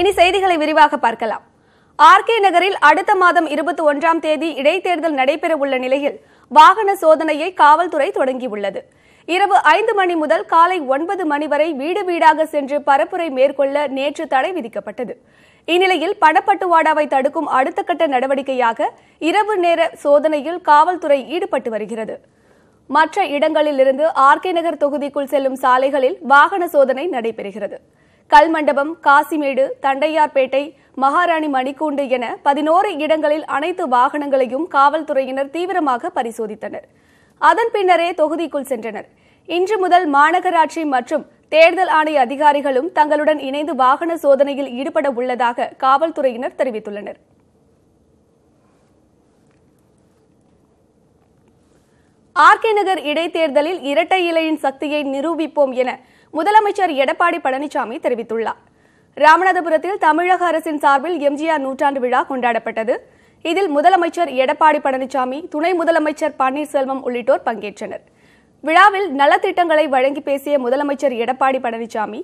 இனி செய்திகளை விரிவாக பார்க்கலாம் ஆர்கே நகரில் அடுத்த மாதம் இருபத்தி ஒன்றாம் தேதி இடைத்தேர்தல் நடைபெறவுள்ள நிலையில் வாகன சோதனையை காவல்துறை தொடங்கியுள்ளது இரவு ஐந்து மணி முதல் காலை ஒன்பது மணி வரை வீடு வீடாக சென்று பரப்புரை மேற்கொள்ள நேற்று தடை விதிக்கப்பட்டது இந்நிலையில் பணப்பட்டுவாடாவை தடுக்கும் அடுத்த கட்ட நடவடிக்கையாக இரவு நேர சோதனையில் காவல்துறை ஈடுபட்டு வருகிறது மற்ற இடங்களிலிருந்து ஆர்கே நகர் தொகுதிக்குள் செல்லும் சாலைகளில் வாகன சோதனை நடைபெறுகிறது கல்மண்டபம் காசிமேடு தண்டையார்பேட்டை மகாராணி மணிக்கூண்டு என பதினோரு இடங்களில் அனைத்து வாகனங்களையும் காவல்துறையினர் தீவிரமாக பரிசோதித்தனர் அதன் பின்னரே தொகுதிக்குள் சென்றனர் இன்று முதல் மாநகராட்சி மற்றும் தேர்தல் ஆணைய அதிகாரிகளும் தங்களுடன் இணைந்து வாகன சோதனையில் ஈடுபட உள்ளதாக காவல்துறையினர் தெரிவித்துள்ளனர் ஆர்கே நகர் இடைத்தேர்தலில் இரட்டை இலையின் சக்தியை நிரூபிப்போம் என முதலமைச்சர் எடப்பாடி பழனிசாமி தெரிவித்துள்ளார் ராமநாதபுரத்தில் தமிழக அரசின் சார்பில் எம்ஜிஆர் நூற்றாண்டு விழா கொண்டாடப்பட்டது இதில் முதலமைச்சர் எடப்பாடி பழனிசாமி துணை முதலமைச்சர் பன்னீர்செல்வம் உள்ளிட்டோர் பங்கேற்றனர் விழாவில் நலத்திட்டங்களை வழங்கி பேசிய முதலமைச்சர் எடப்பாடி பழனிசாமி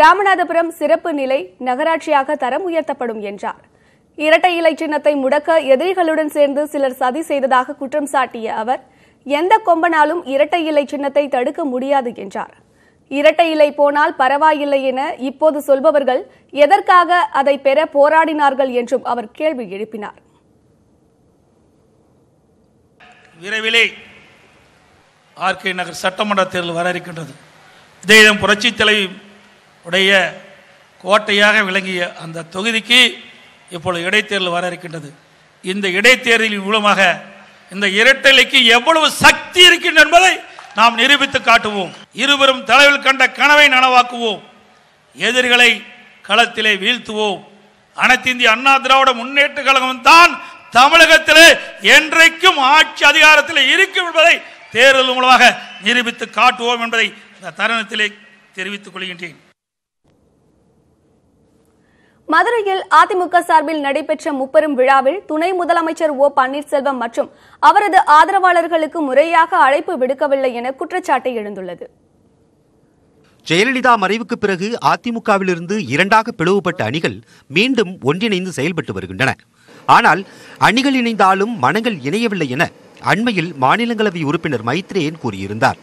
ராமநாதபுரம் சிறப்பு நிலை நகராட்சியாக தரம் உயர்த்தப்படும் என்றார் இரட்டை இலை சின்னத்தை முடக்க எதிரிகளுடன் சேர்ந்து சிலர் சதி செய்ததாக குற்றம் சாட்டிய அவர் எந்த கொம்பனாலும் இரட்டை இலை சின்னத்தை தடுக்க முடியாது என்றார் இரட்டை இலை போனால் பரவாயில்லை என இப்போது சொல்பவர்கள் எதற்காக அதை பெற போராடினார்கள் என்றும் அவர் கேள்வி எழுப்பினார் விரைவிலே ஆர்கே நகர் சட்டமன்ற தேர்தல் வர இருக்கின்றது இதயம் புரட்சி தலைவி உடைய கோட்டையாக விளங்கிய அந்த தொகுதிக்கு இப்பொழுது இடைத்தேர்தல் வர இருக்கின்றது இந்த இடைத்தேர்தலின் மூலமாக இந்த இலைக்கு எவ்வளவு சக்தி இருக்கின்ற என்பதை நாம் நிரூபித்து காட்டுவோம் இருவரும் தலைவில் கண்ட கனவை நனவாக்குவோம் எதிரிகளை களத்திலே வீழ்த்துவோம் அனைத்திந்திய அண்ணா திராவிட முன்னேற்ற கழகம் தான் தமிழகத்திலே என்றைக்கும் ஆட்சி அதிகாரத்தில் இருக்கும் என்பதை தேர்தல் மூலமாக நிரூபித்து காட்டுவோம் என்பதை இந்த தருணத்திலே தெரிவித்துக் கொள்கின்றேன் மதுரையில் அதிமுக சார்பில் நடைபெற்ற முப்பெரும் விழாவில் துணை முதலமைச்சர் ஓ பன்னீர்செல்வம் மற்றும் அவரது ஆதரவாளர்களுக்கு முறையாக அழைப்பு விடுக்கவில்லை என குற்றச்சாட்டு எழுந்துள்ளது ஜெயலலிதா மறைவுக்கு பிறகு அதிமுகவிலிருந்து இரண்டாக பிளவுபட்ட அணிகள் மீண்டும் ஒன்றிணைந்து செயல்பட்டு வருகின்றன ஆனால் அணிகள் இணைந்தாலும் மனங்கள் இணையவில்லை என அண்மையில் மாநிலங்களவை உறுப்பினர் மைத்ரேயன் கூறியிருந்தார்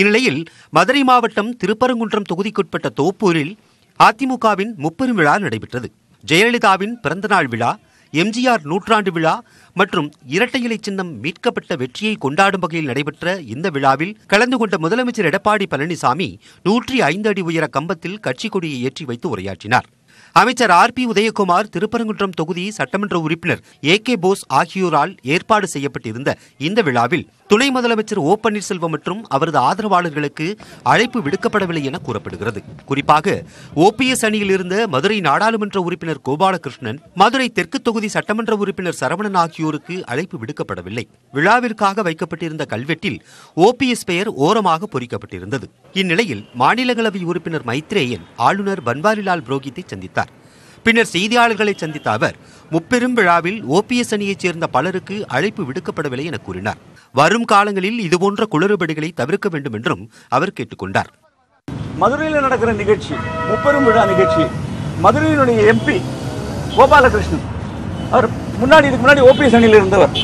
இந்நிலையில் மதுரை மாவட்டம் திருப்பரங்குன்றம் தொகுதிக்குட்பட்ட தோப்பூரில் அதிமுகவின் முப்பெரும் விழா நடைபெற்றது ஜெயலலிதாவின் பிறந்தநாள் விழா எம்ஜிஆர் நூற்றாண்டு விழா மற்றும் இரட்டை இலை சின்னம் மீட்கப்பட்ட வெற்றியை கொண்டாடும் வகையில் நடைபெற்ற இந்த விழாவில் கலந்து கொண்ட முதலமைச்சர் எடப்பாடி பழனிசாமி நூற்றி ஐந்து அடி உயர கம்பத்தில் கட்சி கொடியை ஏற்றி வைத்து உரையாற்றினார் அமைச்சர் ஆர் பி உதயகுமார் திருப்பரங்குன்றம் தொகுதி சட்டமன்ற உறுப்பினர் ஏ கே போஸ் ஆகியோரால் ஏற்பாடு செய்யப்பட்டிருந்த இந்த விழாவில் துணை முதலமைச்சர் ஓ பன்னீர்செல்வம் மற்றும் அவரது ஆதரவாளர்களுக்கு அழைப்பு விடுக்கப்படவில்லை என கூறப்படுகிறது குறிப்பாக ஓபிஎஸ் அணியில் இருந்த மதுரை நாடாளுமன்ற உறுப்பினர் கோபாலகிருஷ்ணன் மதுரை தெற்கு தொகுதி சட்டமன்ற உறுப்பினர் சரவணன் ஆகியோருக்கு அழைப்பு விடுக்கப்படவில்லை விழாவிற்காக வைக்கப்பட்டிருந்த கல்வெட்டில் ஓபிஎஸ் பெயர் ஓரமாக பொறிக்கப்பட்டிருந்தது இந்நிலையில் மாநிலங்களவை உறுப்பினர் மைத்ரேயன் ஆளுநர் பன்வாரிலால் புரோஹித்தை சந்தித்தார் பின்னர் செய்தியாளர்களை சந்தித்த அவர் முப்பெரும் விழாவில் ஓபிஎஸ் அணியைச் சேர்ந்த பலருக்கு அழைப்பு விடுக்கப்படவில்லை என கூறினார் வரும் காலங்களில் இதுபோன்ற குளறுபடிகளை தவிர்க்க வேண்டும் என்றும் அவர் கேட்டுக்கொண்டார் மதுரையில் நடக்கிற நிகழ்ச்சி முப்பெரும் விழா நிகழ்ச்சி மதுரையினுடைய எம்பி கோபாலகிருஷ்ணன் அவர் முன்னாடி இதுக்கு முன்னாடி ஓபிஎஸ் அணியில் இருந்தவர்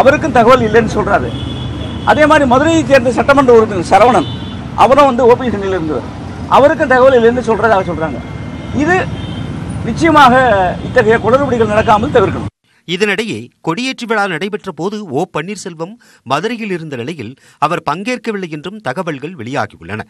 அவருக்கும் தகவல் இல்லைன்னு சொல்கிறாரு அதே மாதிரி மதுரையை சேர்ந்த சட்டமன்ற உறுப்பினர் சரவணன் அவரும் வந்து ஓபிஎஸ் அணியில் இருந்தவர் அவருக்கும் தகவல் இல்லைன்னு சொல்றதாக சொல்கிறாங்க இது நிச்சயமாக இத்தகைய குளறுபடிகள் நடக்காமல் தவிர்க்கணும் இதனிடையே கொடியேற்று விழா நடைபெற்ற போது ஓ பன்னீர்செல்வம் மதுரையில் இருந்த நிலையில் அவர் பங்கேற்கவில்லை என்றும் தகவல்கள் வெளியாகியுள்ளன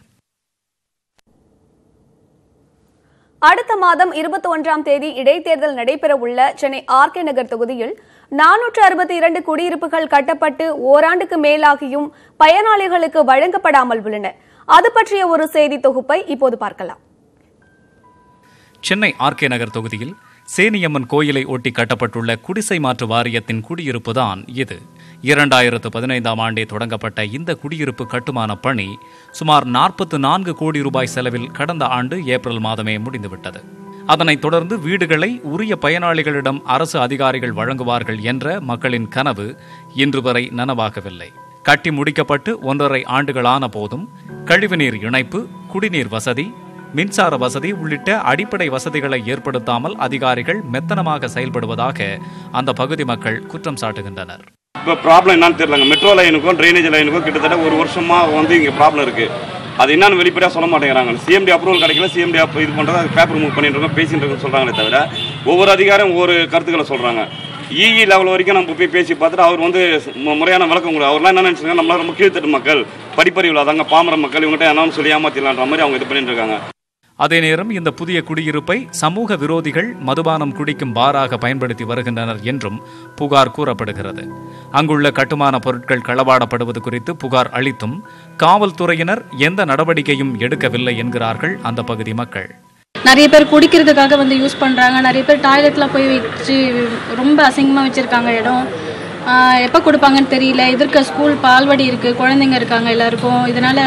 அடுத்த மாதம் இருபத்தி ஒன்றாம் தேதி இடைத்தேர்தல் நடைபெறவுள்ள சென்னை ஆர்கே நகர் தொகுதியில் நானூற்று அறுபத்தி இரண்டு குடியிருப்புகள் கட்டப்பட்டு ஓராண்டுக்கு மேலாகியும் பயனாளிகளுக்கு வழங்கப்படாமல் உள்ளன அது பற்றிய ஒரு செய்தி தொகுப்பை இப்போது பார்க்கலாம் சென்னை ஆர்கே நகர் தொகுதியில் சேனியம்மன் கோயிலை ஒட்டி கட்டப்பட்டுள்ள குடிசை மாற்று வாரியத்தின் குடியிருப்பு தான் இது இரண்டாயிரத்து பதினைந்தாம் ஆண்டே தொடங்கப்பட்ட இந்த குடியிருப்பு கட்டுமான பணி சுமார் நாற்பத்து நான்கு கோடி ரூபாய் செலவில் கடந்த ஆண்டு ஏப்ரல் மாதமே முடிந்துவிட்டது அதனைத் தொடர்ந்து வீடுகளை உரிய பயனாளிகளிடம் அரசு அதிகாரிகள் வழங்குவார்கள் என்ற மக்களின் கனவு இன்று வரை நனவாகவில்லை கட்டி முடிக்கப்பட்டு ஒன்றரை ஆண்டுகளான போதும் கழிவுநீர் இணைப்பு குடிநீர் வசதி மின்சார வசதி உள்ளிட்ட அடிப்படை வசதிகளை ஏற்படுத்தாமல் அதிகாரிகள் மெத்தனமாக செயல்படுவதாக அந்த பகுதி மக்கள் குற்றம் சாட்டுகின்றனர் இப்போ ப்ராப்ளம் என்னன்னு தெரியலங்க மெட்ரோ லைனுக்கும் ட்ரைனேஜ் லைனுக்கும் கிட்டத்தட்ட ஒரு வருஷமாக வந்து இங்கே ப்ராப்ளம் இருக்குது அது என்னன்னு வெளிப்படையாக சொல்ல மாட்டேங்கிறாங்க சிஎம்டி அப்ரூவல் கிடைக்கல சிஎம்டி அப் இது பண்ணுறது அது பேப்பர் மூவ் பண்ணிட்டு இருக்கோம் பேசிகிட்டு இருக்கோம் சொல்கிறாங்களே தவிர ஒவ்வொரு அதிகாரம் ஒவ்வொரு கருத்துக்களை சொல்கிறாங்க இஇ e லெவல் e வரைக்கும் நம்ம போய் பேசி பார்த்துட்டு அவர் வந்து முறையான விளக்கம் கொடுக்கும் அவர்லாம் என்ன நினச்சிருக்காங்க நம்மளால் ரொம்ப கீழ்த்தட்டு மக்கள் படிப்பறிவில் அதாங்க பாமர மக்கள் இவங்ககிட்ட என்னன்னு சொல்லி ஏமாத்திடலான்ற மாதிரி அவங்க இது பண்ணிட்டு இருக்காங்க அதே நேரம் இந்த புதிய குடியிருப்பை சமூக விரோதிகள் மதுபானம் குடிக்கும் பாராக பயன்படுத்தி வருகின்றனர் என்றும் புகார் கூறப்படுகிறது அங்குள்ள கட்டுமான பொருட்கள் களவாடப்படுவது குறித்து புகார் அளித்தும் காவல்துறையினர் எந்த நடவடிக்கையும் எடுக்கவில்லை என்கிறார்கள் அந்த பகுதி மக்கள் நிறைய பேர் குடிக்கிறதுக்காக வந்து யூஸ் பண்ணுறாங்க நிறைய பேர் டாய்லெட்டில் போய் வச்சு ரொம்ப அசிங்கமாக வச்சுருக்காங்க இடம் எப்போ கொடுப்பாங்கன்னு தெரியல எதிர்க்க ஸ்கூல் பால்வடி இருக்குது குழந்தைங்க இருக்காங்க எல்லாருக்கும் இதனால்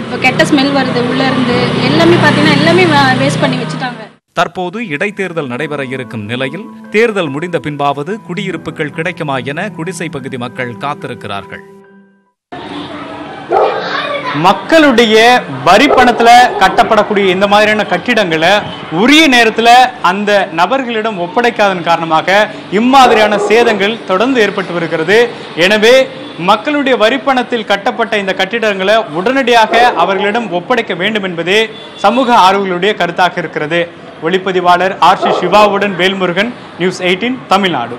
இப்போ கெட்ட ஸ்மெல் வருது எல்லாமே பார்த்தீங்கன்னா எல்லாமே வேஸ்ட் பண்ணி வச்சுட்டாங்க தற்போது இடைத்தேர்தல் நடைபெற இருக்கும் நிலையில் தேர்தல் முடிந்த பின்பாவது குடியிருப்புகள் கிடைக்குமா என குடிசை பகுதி மக்கள் காத்திருக்கிறார்கள் மக்களுடைய வரி பணத்துல கட்டப்படக்கூடிய இந்த மாதிரியான கட்டிடங்களை உரிய நேரத்துல அந்த நபர்களிடம் ஒப்படைக்காதன் காரணமாக இம்மாதிரியான சேதங்கள் தொடர்ந்து ஏற்பட்டு வருகிறது எனவே மக்களுடைய வரிப்பணத்தில் கட்டப்பட்ட இந்த கட்டிடங்களை உடனடியாக அவர்களிடம் ஒப்படைக்க வேண்டும் என்பதே சமூக ஆர்வங்களுடைய கருத்தாக இருக்கிறது ஒளிப்பதிவாளர் ஆர் சி சிவாவுடன் வேல்முருகன் நியூஸ் எயிட்டீன் தமிழ்நாடு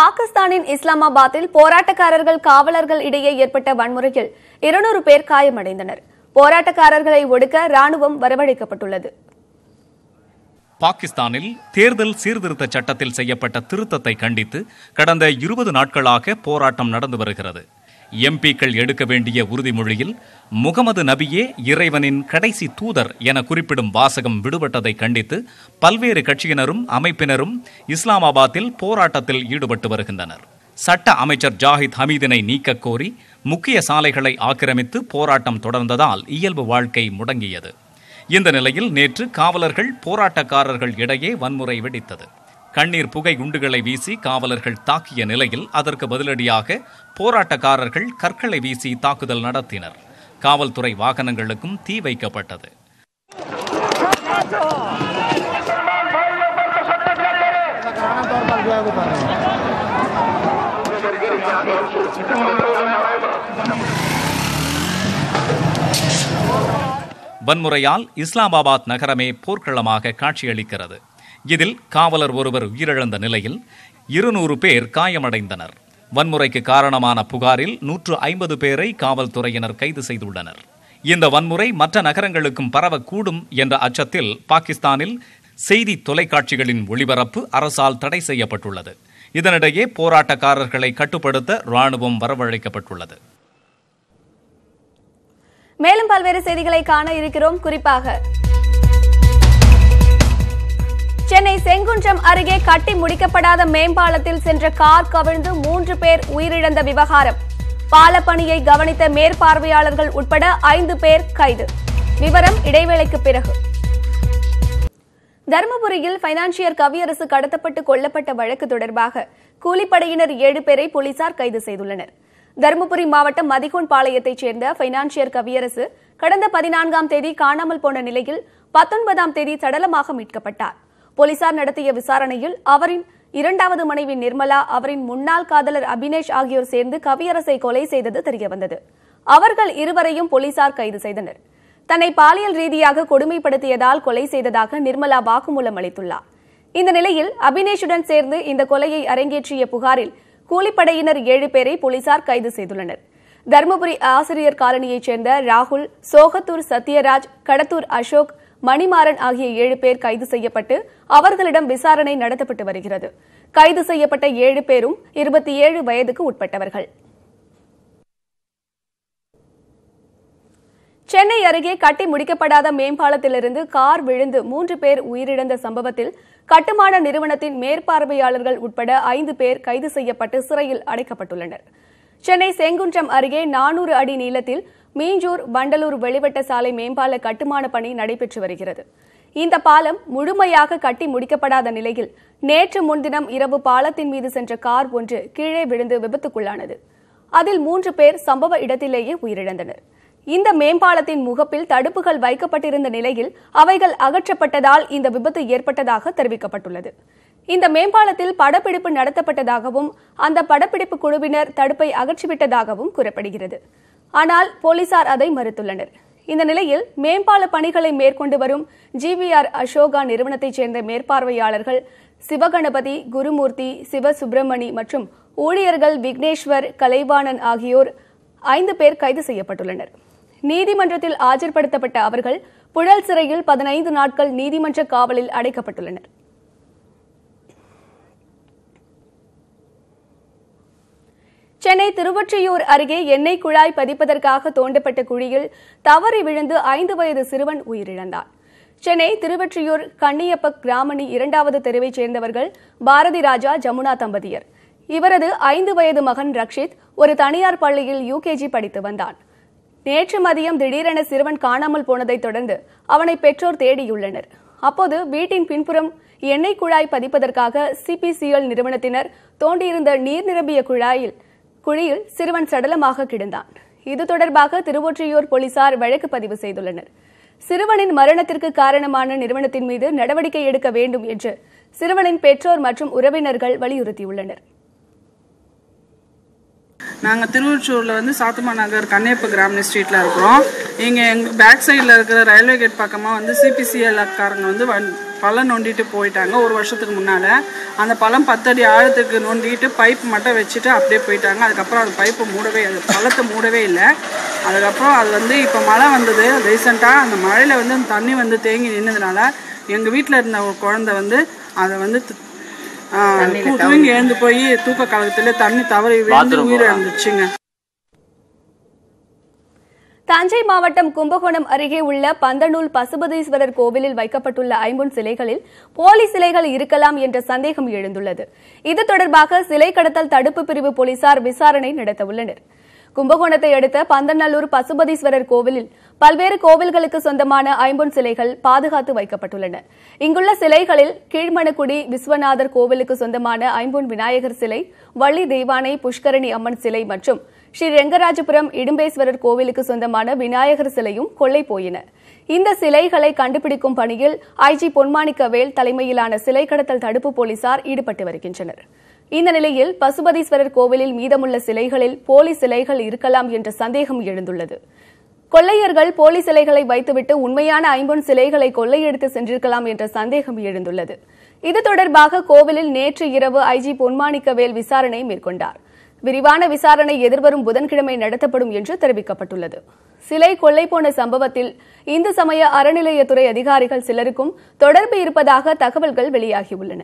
பாகிஸ்தானின் இஸ்லாமாபாத்தில் போராட்டக்காரர்கள் காவலர்கள் இடையே ஏற்பட்ட வன்முறையில் இருநூறு பேர் காயமடைந்தனர் போராட்டக்காரர்களை ஒடுக்க ராணுவம் வரவழைக்கப்பட்டுள்ளது பாகிஸ்தானில் தேர்தல் சீர்திருத்த சட்டத்தில் செய்யப்பட்ட திருத்தத்தை கண்டித்து கடந்த இருபது நாட்களாக போராட்டம் நடந்து வருகிறது எம்பிக்கள் எடுக்க வேண்டிய உறுதிமொழியில் முகமது நபியே இறைவனின் கடைசி தூதர் என குறிப்பிடும் வாசகம் விடுபட்டதை கண்டித்து பல்வேறு கட்சியினரும் அமைப்பினரும் இஸ்லாமாபாத்தில் போராட்டத்தில் ஈடுபட்டு வருகின்றனர் சட்ட அமைச்சர் ஜாஹித் ஹமீதினை நீக்கக் கோரி முக்கிய சாலைகளை ஆக்கிரமித்து போராட்டம் தொடர்ந்ததால் இயல்பு வாழ்க்கை முடங்கியது இந்த நிலையில் நேற்று காவலர்கள் போராட்டக்காரர்கள் இடையே வன்முறை வெடித்தது கண்ணீர் புகை குண்டுகளை வீசி காவலர்கள் தாக்கிய நிலையில் அதற்கு பதிலடியாக போராட்டக்காரர்கள் கற்களை வீசி தாக்குதல் நடத்தினர் காவல்துறை வாகனங்களுக்கும் தீ வைக்கப்பட்டது வன்முறையால் இஸ்லாமாபாத் நகரமே போர்க்களமாக காட்சியளிக்கிறது இதில் காவலர் ஒருவர் உயிரிழந்த நிலையில் இருநூறு பேர் காயமடைந்தனர் வன்முறைக்கு காரணமான புகாரில் நூற்று ஐம்பது பேரை காவல்துறையினர் கைது செய்துள்ளனர் இந்த வன்முறை மற்ற நகரங்களுக்கும் பரவக்கூடும் என்ற அச்சத்தில் பாகிஸ்தானில் செய்தி தொலைக்காட்சிகளின் ஒளிபரப்பு அரசால் தடை செய்யப்பட்டுள்ளது இதனிடையே போராட்டக்காரர்களை கட்டுப்படுத்த ராணுவம் வரவழைக்கப்பட்டுள்ளது மேலும் பல்வேறு செய்திகளை காண இருக்கிறோம் குறிப்பாக சென்னை செங்குன்றம் அருகே கட்டி முடிக்கப்படாத மேம்பாலத்தில் சென்ற கார் கவிழ்ந்து மூன்று பேர் உயிரிழந்த விவகாரம் பாலப்பணியை கவனித்த மேற்பார்வையாளர்கள் உட்பட ஐந்து பேர் கைது விவரம் இடைவேளைக்கு பிறகு தருமபுரியில் பைனான்சியர் கவியரசு கடத்தப்பட்டு கொல்லப்பட்ட வழக்கு தொடர்பாக கூலிப்படையினர் ஏழு பேரை போலீசார் கைது செய்துள்ளனர் தருமபுரி மாவட்டம் பாளையத்தைச் சேர்ந்த பைனான்சியர் கவியரசு கடந்த பதினான்காம் தேதி காணாமல் போன நிலையில் பத்தொன்பதாம் தேதி சடலமாக மீட்கப்பட்டார் போலீசார் நடத்திய விசாரணையில் அவரின் இரண்டாவது மனைவி நிர்மலா அவரின் முன்னாள் காதலர் அபினேஷ் ஆகியோர் சேர்ந்து கவியரசை கொலை செய்தது தெரியவந்தது அவர்கள் இருவரையும் போலீசார் கைது செய்தனர் தன்னை பாலியல் ரீதியாக கொடுமைப்படுத்தியதால் கொலை செய்ததாக நிர்மலா வாக்குமூலம் அளித்துள்ளார் இந்த நிலையில் அபினேஷுடன் சேர்ந்து இந்த கொலையை அரங்கேற்றிய புகாரில் கூலிப்படையினர் ஏழு பேரை போலீசார் கைது செய்துள்ளனர் தருமபுரி ஆசிரியர் காலனியைச் சேர்ந்த ராகுல் சோகத்தூர் சத்யராஜ் கடத்தூர் அசோக் மணிமாறன் ஆகிய ஏழு பேர் கைது செய்யப்பட்டு அவர்களிடம் விசாரணை நடத்தப்பட்டு வருகிறது கைது செய்யப்பட்ட ஏழு பேரும் இருபத்தி ஏழு வயதுக்கு உட்பட்டவர்கள் சென்னை அருகே கட்டி முடிக்கப்படாத மேம்பாலத்திலிருந்து கார் விழுந்து மூன்று பேர் உயிரிழந்த சம்பவத்தில் கட்டுமான நிறுவனத்தின் மேற்பார்வையாளர்கள் உட்பட ஐந்து பேர் கைது செய்யப்பட்டு சிறையில் அடைக்கப்பட்டுள்ளனர் சென்னை செங்குன்றம் அருகே நானூறு அடி நீளத்தில் மீஞ்சூர் வண்டலூர் வெளிவட்ட சாலை மேம்பால கட்டுமான பணி நடைபெற்று வருகிறது இந்த பாலம் முழுமையாக கட்டி முடிக்கப்படாத நிலையில் நேற்று முன்தினம் இரவு பாலத்தின் மீது சென்ற கார் ஒன்று கீழே விழுந்து விபத்துக்குள்ளானது அதில் மூன்று பேர் சம்பவ இடத்திலேயே உயிரிழந்தனர் இந்த மேம்பாலத்தின் முகப்பில் தடுப்புகள் வைக்கப்பட்டிருந்த நிலையில் அவைகள் அகற்றப்பட்டதால் இந்த விபத்து ஏற்பட்டதாக தெரிவிக்கப்பட்டுள்ளது இந்த மேம்பாலத்தில் படப்பிடிப்பு நடத்தப்பட்டதாகவும் அந்த படப்பிடிப்பு குழுவினர் தடுப்பை அகற்றிவிட்டதாகவும் கூறப்படுகிறது ஆனால் போலீசார் அதை மறுத்துள்ளனர் இந்த நிலையில் மேம்பால பணிகளை மேற்கொண்டு வரும் ஜிவிஆர் அசோகா நிறுவனத்தைச் சேர்ந்த மேற்பார்வையாளர்கள் சிவகணபதி குருமூர்த்தி சிவசுப்பிரமணி மற்றும் ஊழியர்கள் விக்னேஸ்வர் கலைவாணன் ஆகியோர் ஐந்து பேர் கைது செய்யப்பட்டுள்ளனர் நீதிமன்றத்தில் ஆஜர்படுத்தப்பட்ட அவர்கள் புழல் சிறையில் பதினைந்து நாட்கள் நீதிமன்ற காவலில் அடைக்கப்பட்டுள்ளனர் சென்னை திருவொற்றியூர் அருகே எண்ணெய் குழாய் பதிப்பதற்காக தோண்டப்பட்ட குழியில் தவறி விழுந்து ஐந்து வயது சிறுவன் உயிரிழந்தான் சென்னை திருவொற்றியூர் கண்ணியப்ப கிராமணி இரண்டாவது தெருவைச் சேர்ந்தவர்கள் பாரதி ராஜா ஜமுனா தம்பதியர் இவரது ஐந்து வயது மகன் ரக்ஷித் ஒரு தனியார் பள்ளியில் யுகேஜி படித்து வந்தான் நேற்று மதியம் திடீரென சிறுவன் காணாமல் போனதைத் தொடர்ந்து அவனை பெற்றோர் தேடியுள்ளனர் அப்போது வீட்டின் பின்புறம் எண்ணெய் குழாய் பதிப்பதற்காக சிபிசிஎல் நிறுவனத்தினர் தோண்டியிருந்த நீர் நிரம்பிய குழாயில் குழியில் சிறுவன் சடலமாக கிடந்தான் இது தொடர்பாக திருவொற்றியூர் போலீசார் வழக்கு பதிவு செய்துள்ளனர் சிறுவனின் மரணத்திற்கு காரணமான நிறுவனத்தின் மீது நடவடிக்கை எடுக்க வேண்டும் என்று சிறுவனின் பெற்றோர் மற்றும் உறவினர்கள் வலியுறுத்தியுள்ளனர் நாங்கள் திருவொற்றூரில் வந்து சாத்துமா நகர் கன்னியப்ப கிராமணி ஸ்ட்ரீட்டில் இருக்கிறோம் இங்கே எங்கள் பேக் சைடில் இருக்கிற ரயில்வே கேட் பக்கமாக வந்து சிபிசிஎல்காரங்க வந்து பழம் நோண்டிட்டு போயிட்டாங்க ஒரு வருஷத்துக்கு முன்னால் அந்த பழம் பத்தடி ஆழத்துக்கு நோண்டிட்டு பைப் மட்டும் வச்சுட்டு அப்படியே போயிட்டாங்க அதுக்கப்புறம் அது பைப்பை மூடவே அந்த பழத்தை மூடவே இல்லை அதுக்கப்புறம் அது வந்து இப்போ மழை வந்தது ரீசெண்டாக அந்த மழையில் வந்து அந்த தண்ணி வந்து தேங்கி நின்னதுனால எங்கள் வீட்டில் இருந்த ஒரு குழந்தை வந்து அதை வந்து எழுந்து போய் தூக்க தண்ணி தவறி உயிரிழந்துச்சுங்க தஞ்சை மாவட்டம் கும்பகோணம் அருகே உள்ள பந்தனூல் பசுபதீஸ்வரர் கோவிலில் வைக்கப்பட்டுள்ள ஐம்பொன் சிலைகளில் போலி சிலைகள் இருக்கலாம் என்ற சந்தேகம் எழுந்துள்ளது இது தொடர்பாக சிலை கடத்தல் தடுப்பு பிரிவு போலீசார் விசாரணை நடத்த உள்ளனா் கும்பகோணத்தை அடுத்த பந்தநல்லூர் பசுபதீஸ்வரர் கோவிலில் பல்வேறு கோவில்களுக்கு சொந்தமான ஐம்பொன் சிலைகள் பாதுகாத்து வைக்கப்பட்டுள்ளன இங்குள்ள சிலைகளில் கீழ்மணக்குடி விஸ்வநாதர் கோவிலுக்கு சொந்தமான ஐம்பொன் விநாயகர் சிலை வள்ளி தெய்வானை புஷ்கரணி அம்மன் சிலை மற்றும் ஸ்ரீ ரெங்கராஜபுரம் இடும்பேஸ்வரர் கோவிலுக்கு சொந்தமான விநாயகர் சிலையும் கொள்ளை போயின இந்த சிலைகளை கண்டுபிடிக்கும் பணியில் ஐஜி பொன்மாணிக்கவேல் தலைமையிலான சிலை கடத்தல் தடுப்பு போலீசார் ஈடுபட்டு வருகின்றனர் இந்த நிலையில் பசுபதீஸ்வரர் கோவிலில் மீதமுள்ள சிலைகளில் போலி சிலைகள் இருக்கலாம் என்ற சந்தேகம் எழுந்துள்ளது கொள்ளையர்கள் போலி சிலைகளை வைத்துவிட்டு உண்மையான ஐம்பொன் சிலைகளை கொள்ளையெடுத்து சென்றிருக்கலாம் என்ற சந்தேகம் எழுந்துள்ளது இது தொடர்பாக கோவிலில் நேற்று இரவு ஐஜி பொன்மாணிக்கவேல் விசாரணை மேற்கொண்டார் விரிவான விசாரணை எதிர்வரும் புதன்கிழமை நடத்தப்படும் என்று தெரிவிக்கப்பட்டுள்ளது சிலை கொள்ளை போன சம்பவத்தில் இந்து சமய அறநிலையத்துறை அதிகாரிகள் சிலருக்கும் தொடர்பு இருப்பதாக தகவல்கள் வெளியாகியுள்ளன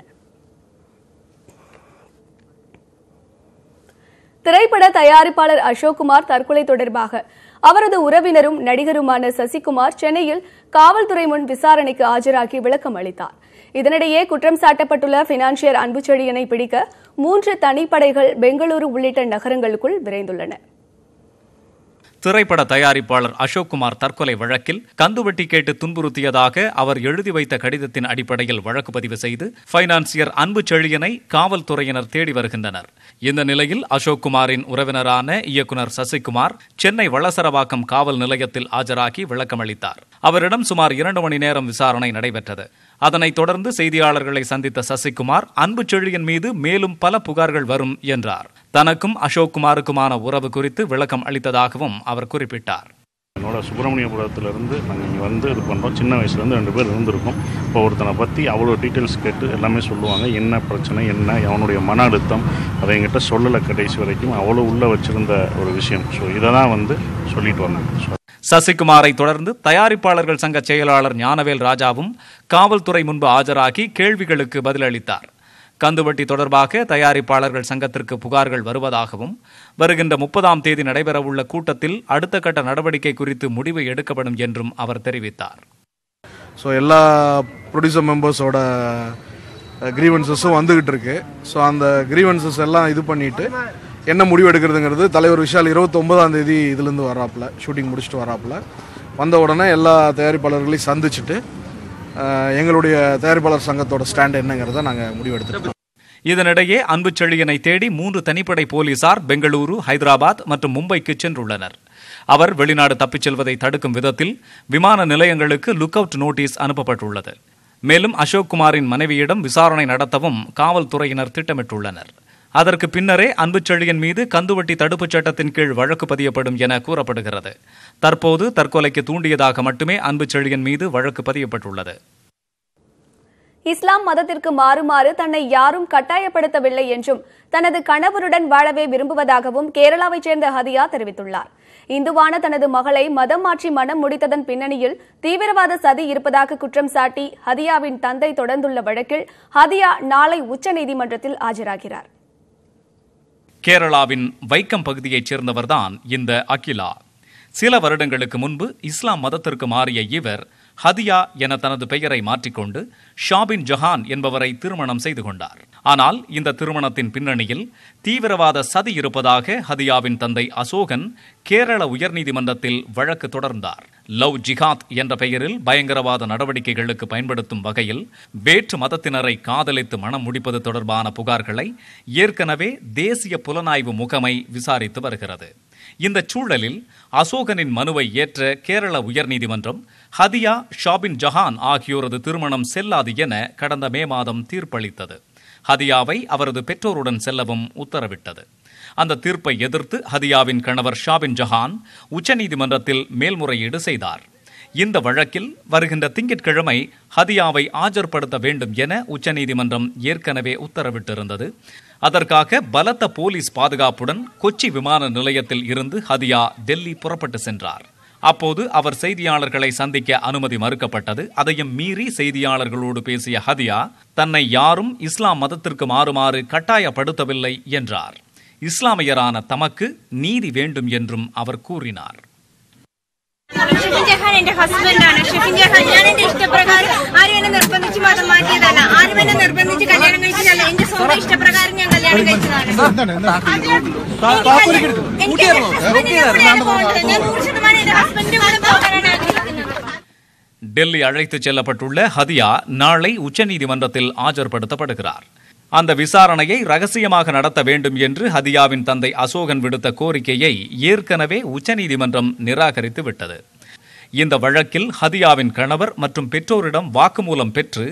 திரைப்பட தயாரிப்பாளர் அசோக்குமார் தற்கொலை தொடர்பாக அவரது உறவினரும் நடிகருமான சசிகுமார் சென்னையில் காவல்துறை முன் விசாரணைக்கு ஆஜராகி விளக்கம் அளித்தார் இதனிடையே குற்றம் சாட்டப்பட்டுள்ள பினான்சியர் அன்புச்செழியனை பிடிக்க மூன்று தனிப்படைகள் பெங்களூரு உள்ளிட்ட நகரங்களுக்குள் விரைந்துள்ளன திரைப்பட தயாரிப்பாளர் அசோக்குமார் தற்கொலை வழக்கில் கந்துவட்டி கேட்டு துன்புறுத்தியதாக அவர் எழுதி வைத்த கடிதத்தின் அடிப்படையில் வழக்கு பதிவு செய்து பைனான்சியர் அன்பு செழியனை காவல்துறையினர் தேடி வருகின்றனர் இந்த நிலையில் அசோக்குமாரின் உறவினரான இயக்குநர் சசிகுமார் சென்னை வளசரவாக்கம் காவல் நிலையத்தில் ஆஜராகி விளக்கமளித்தார் அவரிடம் சுமார் இரண்டு மணி நேரம் விசாரணை நடைபெற்றது அதனைத் தொடர்ந்து செய்தியாளர்களை சந்தித்த சசிகுமார் அன்பு செழியின் மீது மேலும் பல புகார்கள் வரும் என்றார் தனக்கும் அசோக் குமாருக்குமான உறவு குறித்து விளக்கம் அளித்ததாகவும் அவர் குறிப்பிட்டார் என்னோட சுப்பிரமணியபுரத்துலேருந்து நாங்கள் இங்கே வந்து இது பண்ணுறோம் சின்ன வயசுலேருந்து ரெண்டு பேர் இருந்திருக்கோம் இப்போ ஒருத்தனை பற்றி அவ்வளோ டீட்டெயில்ஸ் கேட்டு எல்லாமே சொல்லுவாங்க என்ன பிரச்சனை என்ன அவனுடைய மன அழுத்தம் அதை எங்கிட்ட சொல்லலை கடைசி வரைக்கும் அவ்வளோ உள்ளே வச்சுருந்த ஒரு விஷயம் ஸோ இதை தான் வந்து சொல்லிட்டு வந்தாங்க சசிகுமாரை தொடர்ந்து தயாரிப்பாளர்கள் சங்க செயலாளர் ஞானவேல் ராஜாவும் காவல்துறை முன்பு ஆஜராகி கேள்விகளுக்கு பதிலளித்தார் கந்துவட்டி தொடர்பாக தயாரிப்பாளர்கள் சங்கத்திற்கு புகார்கள் வருவதாகவும் வருகின்ற முப்பதாம் தேதி நடைபெறவுள்ள கூட்டத்தில் அடுத்த கட்ட நடவடிக்கை குறித்து முடிவு எடுக்கப்படும் என்றும் அவர் தெரிவித்தார் ஸோ எல்லா ப்ரொடியூசர் மெம்பர்ஸோட கிரீவன்சஸும் வந்துகிட்டு இருக்கு ஸோ அந்த கிரீவன்சஸ் எல்லாம் இது பண்ணிட்டு என்ன முடிவு எடுக்கிறதுங்கிறது தலைவர் விஷால் இருபத்தொம்பதாம் தேதி இதுலேருந்து வராப்பில் ஷூட்டிங் முடிச்சுட்டு வராப்பில் வந்த உடனே எல்லா தயாரிப்பாளர்களையும் சந்திச்சுட்டு எங்களுடைய தயாரிப்பாளர் சங்கத்தோட ஸ்டாண்ட் என்னங்கிறத நாங்கள் முடிவெடுத்துருக்கோம் இதனிடையே அன்பு செழியனை தேடி மூன்று தனிப்படை போலீசார் பெங்களூரு ஹைதராபாத் மற்றும் மும்பைக்கு சென்றுள்ளனர் அவர் வெளிநாடு தப்பிச் செல்வதை தடுக்கும் விதத்தில் விமான நிலையங்களுக்கு லுக் அவுட் நோட்டீஸ் அனுப்பப்பட்டுள்ளது மேலும் அசோக் குமாரின் மனைவியிடம் விசாரணை நடத்தவும் காவல்துறையினர் திட்டமிட்டுள்ளனர் அதற்கு பின்னரே அன்புச்செழியன் மீது கந்துவட்டி தடுப்புச் சட்டத்தின் கீழ் வழக்கு பதியப்படும் என கூறப்படுகிறது தற்போது தற்கொலைக்கு தூண்டியதாக மட்டுமே அன்புச்செழியன் மீது வழக்கு பதியப்பட்டுள்ளது இஸ்லாம் மதத்திற்கு மாறுமாறு தன்னை யாரும் கட்டாயப்படுத்தவில்லை என்றும் தனது கணவருடன் வாழவே விரும்புவதாகவும் கேரளாவைச் சேர்ந்த ஹதியா தெரிவித்துள்ளார் இந்துவான தனது மகளை மதம் மாற்றி மனம் முடித்ததன் பின்னணியில் தீவிரவாத சதி இருப்பதாக குற்றம் சாட்டி ஹதியாவின் தந்தை தொடர்ந்துள்ள வழக்கில் ஹதியா நாளை உச்சநீதிமன்றத்தில் ஆஜராகிறார் கேரளாவின் வைக்கம் பகுதியைச் சேர்ந்தவர்தான் இந்த அகிலா சில வருடங்களுக்கு முன்பு இஸ்லாம் மதத்திற்கு மாறிய இவர் ஹதியா என தனது பெயரை மாற்றிக்கொண்டு ஷாபின் ஜஹான் என்பவரை திருமணம் செய்து கொண்டார் ஆனால் இந்த திருமணத்தின் பின்னணியில் தீவிரவாத சதி இருப்பதாக ஹதியாவின் தந்தை அசோகன் கேரள உயர்நீதிமன்றத்தில் வழக்கு தொடர்ந்தார் லவ் ஜிஹாத் என்ற பெயரில் பயங்கரவாத நடவடிக்கைகளுக்கு பயன்படுத்தும் வகையில் வேற்று மதத்தினரை காதலித்து மனம் முடிப்பது தொடர்பான புகார்களை ஏற்கனவே தேசிய புலனாய்வு முகமை விசாரித்து வருகிறது இந்த சூழலில் அசோகனின் மனுவை ஏற்ற கேரள உயர்நீதிமன்றம் ஹதியா ஷாபின் ஜஹான் ஆகியோரது திருமணம் செல்லாது என கடந்த மே மாதம் தீர்ப்பளித்தது ஹதியாவை அவரது பெற்றோருடன் செல்லவும் உத்தரவிட்டது அந்த தீர்ப்பை எதிர்த்து ஹதியாவின் கணவர் ஷாபின் ஜஹான் உச்சநீதிமன்றத்தில் மேல்முறையீடு செய்தார் இந்த வழக்கில் வருகின்ற திங்கட்கிழமை ஹதியாவை ஆஜர்படுத்த வேண்டும் என உச்சநீதிமன்றம் ஏற்கனவே உத்தரவிட்டிருந்தது அதற்காக பலத்த போலீஸ் பாதுகாப்புடன் கொச்சி விமான நிலையத்தில் இருந்து ஹதியா டெல்லி புறப்பட்டு சென்றார் அப்போது அவர் செய்தியாளர்களை சந்திக்க அனுமதி மறுக்கப்பட்டது அதையும் மீறி செய்தியாளர்களோடு பேசிய ஹதியா தன்னை யாரும் இஸ்லாம் மதத்திற்கு மாறுமாறு கட்டாயப்படுத்தவில்லை என்றார் இஸ்லாமியரான தமக்கு நீதி வேண்டும் என்றும் அவர் கூறினார் ഡൽഹി ജഹാൻ ചെല്ലപ്പെട്ടുള്ള ഹസ്ബൻഡാണ് നാളെ ഉച്ചനീതിമന്ത്രത്തിൽ ആചർപ്പെടുത്തപ്പെടുകിറാർ കല്യാണം ഇഷ്ടപ്രകാരം ഞാൻ കല്യാണം കഴിച്ചതാണ് அந்த விசாரணையை ரகசியமாக நடத்த வேண்டும் என்று ஹதியாவின் தந்தை அசோகன் விடுத்த கோரிக்கையை ஏற்கனவே உச்சநீதிமன்றம் நிராகரித்து விட்டது இந்த வழக்கில் ஹதியாவின் கணவர் மற்றும் பெற்றோரிடம் வாக்குமூலம் பெற்று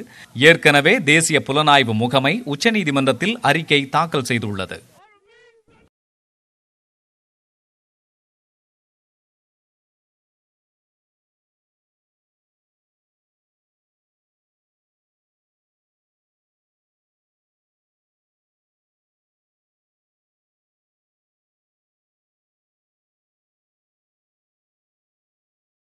ஏற்கனவே தேசிய புலனாய்வு முகமை உச்சநீதிமன்றத்தில் அறிக்கை தாக்கல் செய்துள்ளது